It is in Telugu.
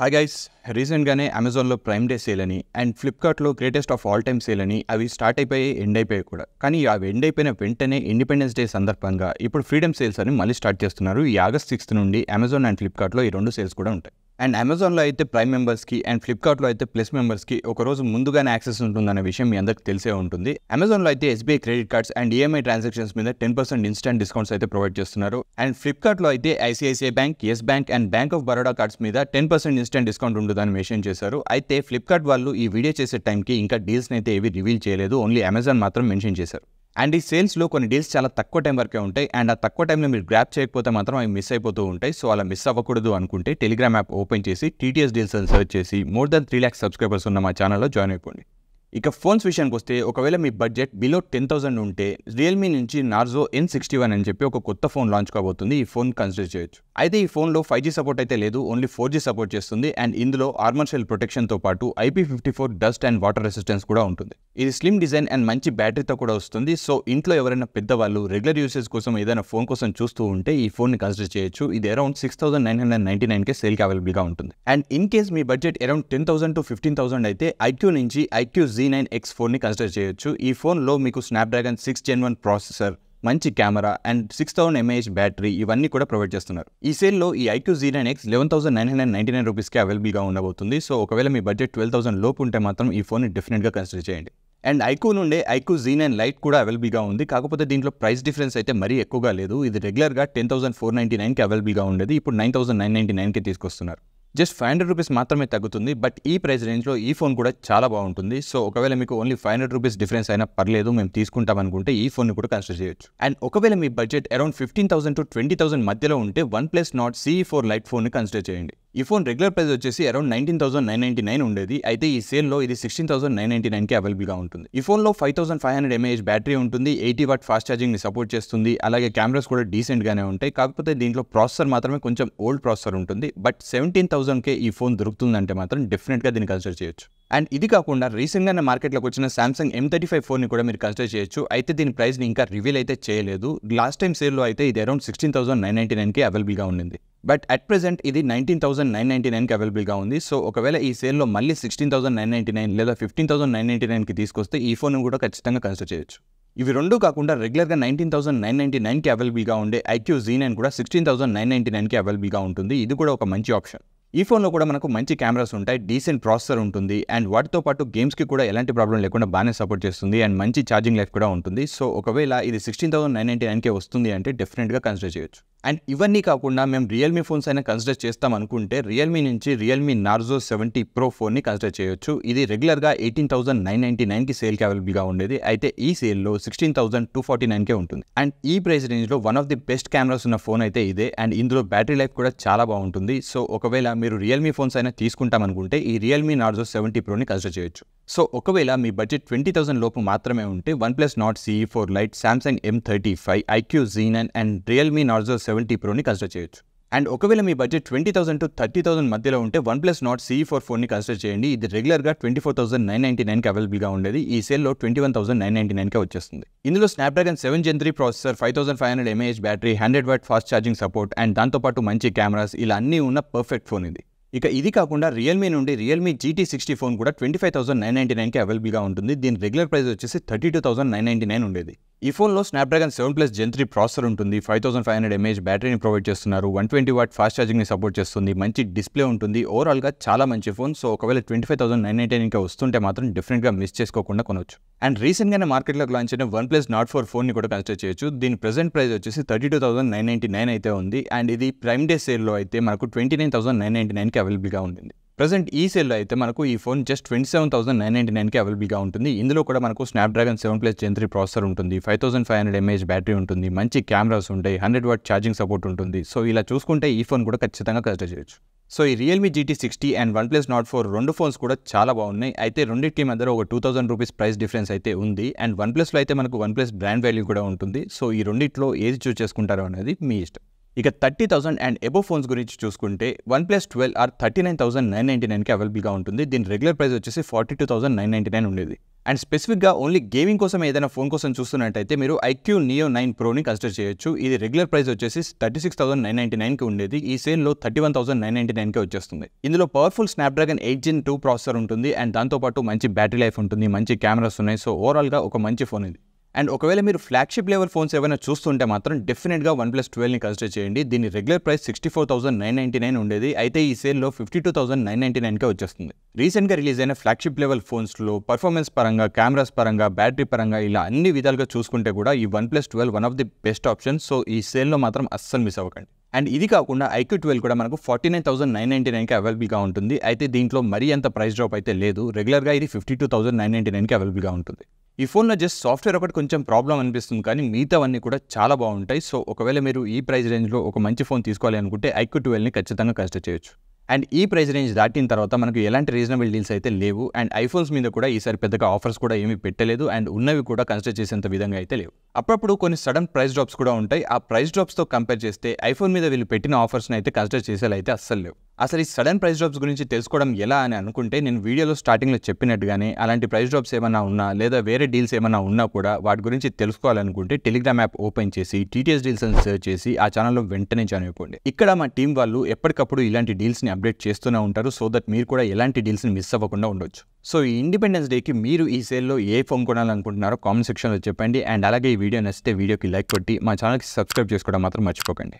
హాయ్ గైస్ రీసెంట్గానే అమెజాన్లో ప్రైమ్ డే సేల్ అని అండ్ ఫ్లిప్కార్ట్లో greatest of all time sale అని అవి స్టార్ట్ అయిపోయాయి ఎండ్ అయిపోయాయి కూడా కానీ అవి ఎండ్ అయిపోయిన వెంటనే ఇండిపెండెన్స్ డే సందర్భంగా ఇప్పుడు ఫ్రీడమ్ సేల్స్ అని మళ్ళీ స్టార్ట్ చేస్తున్నారు ఈ ఆగస్ట్ సిక్స్త్ నుండి అమెజాన్ అండ్ ఫ్లిప్కార్ట్లో ఈ రెండు సేల్స్ కూడా ఉంటాయి అండ్ అమెజాన్లో అయితే ప్రైమ్ మెంబర్స్కి అండ్ ఫ్లిప్కార్ట్లో అయితే ప్లస్ మెంబర్స్కి ఒక రోజు ముందుగానే యాక్సెస్ ఉంటుందనే విషయం మీ అందరికి తెలిసే ఉంటుంది అమెజాన్లో అయితే SBI credit cards and EMI transactions మీద టెన్ పర్సెంట్ ఇన్స్టెంట్ డిస్కౌంట్స్ అయితే ప్రొవైడ్ చేస్తున్నారు అండ్ ఫ్లిప్కార్ట్లో అయితే ICICI bank Yes bank and Bank of Baroda cards మీద టెన్ పర్సెంట్ ఇన్స్టెంట్ డిస్కౌంట్ ఉంటుందని మెన్షన్ చేశారు అయితే ఫ్లిప్కార్ట్ వాళ్ళు ఈ వీడియో చేసే టైంకి ఇంకా డీల్స్ని అయితే ఏవి రివీల్ చేయలేదు ఓన్లీ అమెజాన్ మాత్రం మెన్షన్ చేశారు అండ్ ఈ సేల్స్లో కొన్ని డీల్స్ చాలా తక్కువ టైం వరకే ఉంటాయి అండ్ ఆ తక్కువ టైంలో మీరు గ్రాప్ చేయకపోతే మాత్రం అవి మిస్ అయిపోతూ ఉంటాయి సో అలా మిస్ అవ్వకూడదు అనుకుంటే టెలిగ్రామ్ యాప్ ఓపెన్ చేసి టీటీఎస్ డీల్స్ అని చేసి more than three lakhs subscribers ఉన్న మా ఛానల్లో జాయిన్ అయిపోండి ఇక ఫోన్స్ విషయానికి వస్తే ఒకవేళ మీ బడ్జెట్ బిలో టెన్ థౌసండ్ ఉంటే రియల్మీ నుంచి నార్జో ఎన్ సిక్స్టీ వన్ అని చెప్పి ఒక కొత్త ఫోన్ లాంచ్ కాబోతుంది ఈ ఫోన్ కన్సిడర్ చేయొచ్చు అయితే ఈ ఫోన్లో ఫైవ్ జీ సపోర్ట్ అయితే లేదు ఓన్లీ ఫోర్ జీ సపోర్ట్ చేస్తుంది అండ్ ఇందులో ఆర్మర్ షెల్ ప్రొటెక్షన్తో పాటు IP fifty four dust and water resistance కూడా ఉంటుంది ఇది స్లిమ్ డిజైన్ అండ్ మంచి బ్యాటరీతో కూడా వస్తుంది సో ఇంట్లో ఎవరైనా పెద్దవాళ్ళు రెగ్యులర్ యూసేజ్ కోసం ఏదైనా ఫోన్ కోసం చూస్తూ ఉంటే ఈ ఫోన్ని కన్సిడర్ చేయొచ్చు ఇది around six thousand nine hundred ninety నైన్కే సేల్కి అవైలబుల్గా ఉంటుంది అండ్ ఇన్ కేస్ మీ budget around ten thousand to fifteen thousand అయితే ఐక్యూ నుంచి ఐక్యూ జీ నైన్ ఎక్స్ ఫోన్ని కన్సిడర్ చేయొచ్చు ఈ ఫోన్లో మీకు Snapdragon six gen one processor మంచి camera and six thousand mAh battery ఇవన్నీ కూడా ప్రొవైడ్ చేస్తున్నారు ఈ సేల్లో ఈ iQOO Z nine X eleven thousand nine hundred ninety nine రూపీస్కి అవైలబుల్గా ఉండబోతుంది సో ఒకవేళ మీ బడ్జెట్ ట్వెల్వ్ థౌసండ్ లోపు ఉంటే మాత్రం ఈ ఫోన్ డెఫినెట్గా కన్సిడర్ చేయండి అండ్ ఐక్యూ నుండే ఐక్యూ జీ నైన్ లైట్ కూడా అవైలబుల్గా ఉంది కాకపోతే దీంట్లో ప్రైస్ డిఫరెన్స్ అయితే మరీ ఎక్కువగా లేదు ఇది రెగ్యులర్గా టెన్ థౌసండ్ ఫోర్ నైంటీ నైన్కి అవైలబుల్గా ఉండేది ఇప్పుడు నైన్ థౌసండ్ నైన్ నైంటీ నైన్కి తీసుకొస్తున్నారు జస్ట్ ఫైవ్ హండ్రెడ్ రూపీస్ మాత్రమే తగ్గుతుంది బట్ ఈ ప్రైస్ రేంజ్లో ఈ ఫోన్ కూడా చాలా బాగుంటుంది సో ఒకవేళ మీకు only five hundred rupees difference అయినా పర్లేదు మేము తీసుకుంటాం అనుకుంటే ఈ ఫోన్ కూడా కన్సిడర్ చేయొచ్చు అండ్ ఒకవేళ మీ budget around fifteen thousand to twenty thousand మధ్యలో ఉంటే OnePlus Nord CE four lite phone consider చేయండి ఈ ఫోన్ రెగ్యులర్ ప్రైస్ వచ్చేసి around nineteen thousand nine ninety nine ఉండేది అయితే ఈ సేల్లో ఇది సిక్స్టీన్ థౌసండ్ నైన్ నైన్టీ నైన్కి అవైలబుల్గా ఉంటుంది ఈ ఫోన్లో five thousand five hundred mAh battery ఉంటుంది ఎయిటీ వాట్ ఫాస్ట్ ఛార్జింగ్ని సపోర్ట్ చేస్తుంది అలాగే కెమెరాస్ కూడా డీసెంట్గానే ఉంటాయి కాకపోతే దీంట్లో ప్రాసెసర్ మాత్రమే కొంచెం ఓల్డ్ ప్రాసెసర్ ఉంటుంది బట్ సెవెంటీన్ థౌసండ్కే ఈ ఫోన్ దొరుకుతుందంటే మాత్రం డెఫినెట్గా దీన్ని కన్సిడర్ చేయొచ్చు అండ్ ఇది కాకుండా రీసెంట్గానే మార్కెట్లోకి వచ్చిన సామ్సంగ్ ఎం థర్టీ ఫైవ్ ఫోన్ని కూడా మీరు కన్సిడర్ చేయొచ్చు అయితే దీని ప్రైస్ని ఇంకా రివీల్ అయితే చేయలేదు లాస్ట్ టైం సేల్లో అయితే ఇది around sixteen thousand nine ninety నైన్కి అవైలబుల్గా ఉండింది బట్ అట్ ప్రెసెంట్ ఇది నైన్టీన్ థౌసండ్ నైన్ నైంటీ నైన్కి అవైలబుల్గా ఉంది సో ఒకవేళ ఈ సేల్లో మళ్ళీ sixteen thousand nine ninety nine లేదా ఫిఫ్టీన్ థౌసండ్ నైన్ నైంటీ నైన్కి తీసుకొస్తే ఈ ఫోన్ కూడా ఖచ్చితంగా కన్సిడర్ చేయొచ్చు ఇవి రెండు కాకుండా రెగ్యులర్గా నైన్టీన్ థౌసండ్ నైన్ నైంటీ నైన్కి అవైలబుల్గా ఉండే ఐక్యూ జీ నైన్ కూడా సిక్స్టీన్ థౌసండ్ నైన్ నైంటీ నైన్కి అవైలబుల్గా ఉంటుంది ఇది కూడా ఒక మంచి ఆప్షన్ ఈ ఫోన్లో కూడా మనకు మంచి కెమెరాస్ ఉంటాయి డీసెంట్ ప్రాసెసర్ ఉంటుంది అండ్ వాటితో పాటు గేమ్స్కి కూడా ఎలాంటి ప్రాబ్లం లేకుండా బాగానే సపోర్ట్ చేస్తుంది అండ్ మంచి ఛార్జింగ్ లైఫ్ కూడా ఉంటుంది సో ఒకవేళ ఇది సిక్స్టీన్ థౌసండ్ నైన్ నైంటీ నైన్కే వస్తుంది అంటే డెఫినెట్గా కన్సిడర్ చేయొచ్చు అండ్ ఇవన్నీ కాకుండా మేము రియల్మీ ఫోన్స్ అయినా కన్సిడర్ చేస్తాం అనుకుంటే రియల్మీ నుంచి రియల్మీ నార్జో సెవెంటీ ప్రో ఫోన్ని కన్సిడర్ చేయొచ్చు ఇది రెగ్యులర్గా ఎయిటీన్ థౌసండ్ నైన్ నైంటీ నైన్కి సేల్కి అవైలబుల్గా ఉండేది అయితే ఈ సేల్లో సిక్స్టీన్ థౌసండ్ టూ ఫార్టీ నైన్కే ఉంటుంది అండ్ ఈ ప్రైస్ రేంజ్లో one of the best cameras ఉన్న ఫోన్ అయితే ఇదే అండ్ ఇందులో బ్యాటరీ లైఫ్ కూడా చాలా బాగుంటుంది సో ఒకవేళ మీరు రియల్మీ ఫోన్స్ అయినా తీసుకుంటామనుకుంటే ఈ రియల్మీ నార్జో సెవెంటీ ప్రోని కన్సిడర్ చేయొచ్చు సో ఒకవేళ మీ బడ్జెట్ ట్వంటీ థౌసండ్ లోపు మాత్రమే ఉంటే OnePlus Nord CE four lite Samsung M thirty five iQOO Z nine and Realme Narzo seventy ప్రోని కన్సిడర్ చేయొచ్చు అండ్ ఒకవేళ మీ budget twenty thousand to thirty thousand మధ్యలో ఉంటే OnePlus Nord CE four ఫోన్ని కన్సిడర్ చేయండి ఇది రెగ్యులర్గా twenty four thousand nine ninety నైన్కి అవైలబుల్గా ఉండేది ఈ సేల్లో twenty one thousand nine ninety నైన్కే వచ్చేస్తుంది ఇందులో Snapdragon seven gen three processor five thousand five hundred mAh battery hundred watt fast charging support and దాంతోపాటు మంచి కెమెరాస్ ఇలా అన్నీ ఉన్న పర్ఫెక్ట్ ఫోన్ ఇది ఇక ఇది కాకుండా రియల్మీ నుండి రియల్మీ జీటీ సిక్స్టీ ఫోన్ కూడా twenty five thousand nine ninety నైన్కి అవైలబుల్గా ఉంటుంది దీని రెగ్యులర్ ప్రైస్ వచ్చేసి thirty two thousand nine ninety nine ఉండేది ఈ ఫోన్లో Snapdragon seven plus gen three processor ఉంటుంది five thousand five hundred mAh బ్యాటరీని ప్రొవైడ్ చేస్తున్నారు వన్ ట్వంటీ వాట్ ఫాస్ట్ ఛార్జింగ్ని సపోర్ట్ చేస్తుంది మంచి డిస్ప్లే ఉంటుంది ఓవరాల్గా చాలా మంచి ఫోన్ సో ఒకవేళ twenty five thousand nine ninety ఇంకా వస్తుంటే మాత్రం డిఫరెంట్గా మిస్ చేసుకోకుండా కొనవచ్చు అండ్ రీసెంట్గానే మార్కెట్లోకి లాంచ్ అయిన వన్ ప్లస్ నాట్ ఫోర్ ఫోన్ని కూడా కన్సిడర్ చేయొచ్చు దీని ప్రెసెంట్ ప్రైస్ వచ్చేసి thirty two thousand nine ninety nine అయితే ఉంది అండ్ ఇది ప్రైమ్ డే సేల్లో అయితే మనకు twenty nine thousand nine ninety నైన్కి అవైలబుల్గా ఉంది ప్రజెంట్ ఈ సెల్ అయితే మనకు ఈ phone just twenty seven thousand nine ninety నైన్కి అవైలబుల్గా ఉంటుంది ఇందులో కూడా మనకు Snapdragon seven plus gen three processor ఉంటుంది five thousand five hundred mAh battery ఉంటుంది మంచి కెమెరాస్ ఉంటాయి హండ్రెడ్ వాట్ ఛార్జింగ్ సపోర్ట్ ఉంటుంది సో ఇలా చూసుకుంటే ఈ ఫోన్ కూడా ఖచ్చితంగా కన్సిడర్ చేయొచ్చు సో ఈ Realme GT sixty and OnePlus Nord four రెండు ఫోన్స్ కూడా చాలా బాగున్నాయి అయితే రెండింటికి మధ్య ఒక two thousand rupees price difference అయితే ఉంది అండ్ వన్ ప్లస్లో అయితే మనకు వన్ ప్లస్ బ్రాండ్ వాల్యూ కూడా ఉంటుంది సో ఈ రెండింటిలో ఏది చూస్ చేసుకుంటారో అనేది మీ ఇష్టం ఇక thirty thousand and above phones గురించి చూసుకుంటే OnePlus twelve R thirty nine thousand nine ninety నైన్కి అవైలబుల్గా ఉంటుంది దీని రెగ్యులర్ ప్రైస్ వచ్చేసి forty two thousand nine ninety nine ఉండేది అండ్ స్పెసిఫిక్గా ఓన్లీ గేమింగ్ కోసం ఏదైనా ఫోన్ కోసం చూస్తున్నట్టయితే మీరు ఐక్యూ నియో నైన్ ప్రోని కన్సిడర్ చేయొచ్చు ఇది రెగ్యులర్ ప్రైస్ వచ్చేసి thirty six thousand nine ninety నైన్కి ఉండేది ఈ సేమ్లో thirty one thousand nine ninety నైన్కే వచ్చేస్తుంది ఇందులో powerful Snapdragon eight gen two processor ఉంటుంది అండ్ దాంతోపాటు మంచి బ్యాటరీ లైఫ్ ఉంటుంది మంచి కెమెరాస్ ఉన్నాయి సో ఓవరాల్గా ఒక మంచి ఫోన్ ఇది అండ్ ఒకవేళ మీరు ఫ్లాగ్షిప్ లెవెల్ ఫోన్స్ ఏమైనా చూస్తుంటే మాత్రం డెఫినెట్గా వన్ ప్లస్ ట్వెల్వ్ని కన్సిడర్ చేయండి దీని regular price sixty four thousand nine ninety nine ఉండేది అయితే ఈ సేల్లో fifty two thousand nine ninety నైన్కే వచ్చేస్తుంది రీసెంట్గా రిలీజ్ అయిన ఫ్లాగ్షిప్ లెవెల్ ఫోన్స్లో పర్ఫార్మెన్స్ పరంగా కెమెరాస్ పరంగా బ్యాటరీ పరంగా ఇలా అన్ని విధాలుగా చూసుకుంటే కూడా ఈ OnePlus twelve one of the best option so ఈ సేల్లో మాత్రం అస్సలు మిస్ అవ్వకండి అండ్ ఇది కాకుండా ఐక్యూ ట్వెల్వ్ కూడా మనకు forty nine thousand nine ninety నైన్కి అవైలబుల్గా ఉంటుంది అయితే దీంట్లో మరీ అంత ప్రైస్ డ్రాప్ అయితే లేదు రెగ్యులర్గా ఇది fifty two thousand nine ninety నైన్కి అవైలబుల్గా ఉంటుంది ఈ ఫోన్లో జస్ట్ సాఫ్ట్వేర్ ఒకటి కొంచెం ప్రాబ్లం అనిపిస్తుంది కానీ అన్నీ కూడా చాలా బాగుంటాయి సో ఒకవేళ మీరు ఈ ప్రైస్ రేంజ్లో ఒక మంచి ఫోన్ తీసుకోవాలి అనుకుంటే ఐక్యూ ట్వెల్వ్ని ఖచ్చితంగా కన్సిడర్ చేయొచ్చు అండ్ ఈ ప్రైస్ రేంజ్ దాటిన తర్వాత మనకు ఎలాంటి రీజనబుల్ డీల్స్ అయితే లేవు అండ్ ఐఫోన్స్ మీద కూడా ఈసారి పెద్దగా ఆఫర్స్ కూడా ఏమీ పెట్టలేదు అండ్ ఉన్నవి కూడా కన్సిడర్ చేసేంత విధంగా అయితే లేవు అప్పుడప్పుడు కొన్ని సడన్ ప్రైస్ డ్రాప్స్ కూడా ఉంటాయి ఆ ప్రైస్ డ్రాప్స్తో కంపేర్ చేస్తే ఐఫోన్ మీద వీళ్ళు పెట్టిన ఆఫర్స్ని అయితే కన్సిడర్ చేసేలా అయితే అస్సలు లేవు అసలు ఈ సడన్ ప్రైస్ డ్రాప్స్ గురించి తెలుసుకోవడం ఎలా అని అనుకుంటే నేను వీడియోలో స్టార్టింగ్లో చెప్పినట్టుగానే అలాంటి ప్రైస్ డ్రాప్స్ ఏమైనా ఉన్నా లేదా వేరే డీల్స్ ఏమైనా ఉన్నా కూడా వాటి గురించి తెలుసుకోవాలనుకుంటే టెలిగ్రామ్ యాప్ ఓపెన్ చేసి టీటీఎస్ డీల్స్ అని సెర్చ్ చేసి ఆ ఛానల్లో వెంటనే జాయిన్ అయిపోండి ఇక్కడ మా టీం వాళ్ళు ఎప్పటికప్పుడు ఇలాంటి డీల్స్ని అప్డేట్ చేస్తూనే ఉంటారు సో దట్ మీరు కూడా ఎలాంటి డీల్స్ని మిస్ అవ్వకుండా ఉండొచ్చు సో ఈ ఇండిపెండెన్స్ డేకి మీరు ఈ సేల్లో ఏ ఫోన్ కొనాలనుకుంటున్నారో కామెంట్ సెక్షన్లో చెప్పండి అండ్ అలాగే ఈ వీడియో నచ్చితే వీడియోకి లైక్ కొట్టి మా ఛానల్కి సబ్స్క్రైబ్ చేసుకోవడం మాత్రం మర్చిపోకండి